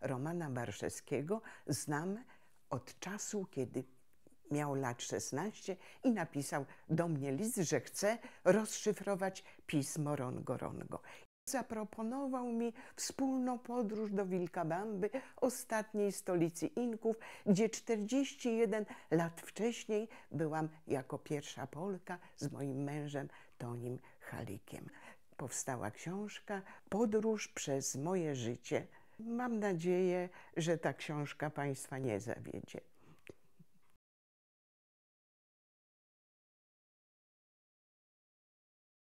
Romana Barszewskiego znam od czasu, kiedy miał lat 16 i napisał do mnie list, że chce rozszyfrować pismo Rongo Rongo. Zaproponował mi wspólną podróż do Wilkabamby, ostatniej stolicy Inków, gdzie 41 lat wcześniej byłam jako pierwsza Polka z moim mężem Tonim Halikiem. Powstała książka Podróż przez moje życie Mam nadzieję, że ta książka Państwa nie zawiedzie.